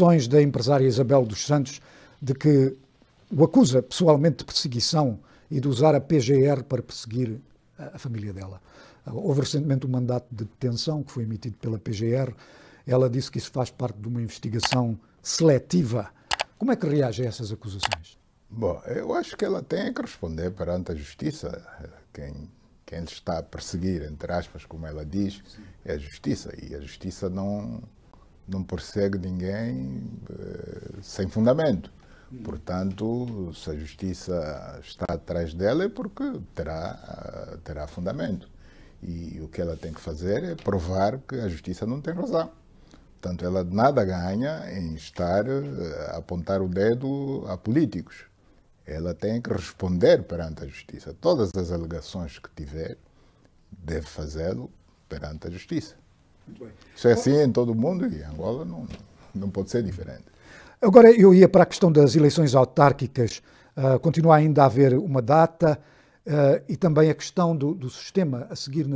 acusações da empresária Isabel dos Santos de que o acusa pessoalmente de perseguição e de usar a PGR para perseguir a, família dela. Houve recentemente um mandato de detenção que foi emitido pela PGR. Ela disse que isso faz parte de uma investigação seletiva. Como é que reage a essas acusações? Bom, eu acho que ela tem que responder perante a justiça. Quem, quem está a perseguir, entre aspas, como ela diz, Sim. é a justiça. E a justiça não, não persegue ninguém eh, sem fundamento. Portanto, se a justiça está atrás dela é porque terá, eh, terá fundamento. E o que ela tem que fazer é provar que a justiça não tem razão. Portanto, ela nada ganha em estar a eh, apontar o dedo a políticos. Ela tem que responder perante a justiça. Todas as alegações que tiver, deve fazê-lo perante a justiça. Isso é assim em todo o mundo, e Angola não, não pode ser diferente. Agora eu ia para a questão das eleições autárquicas. Uh, continua ainda a haver uma data uh, e também a questão do, do sistema a seguir na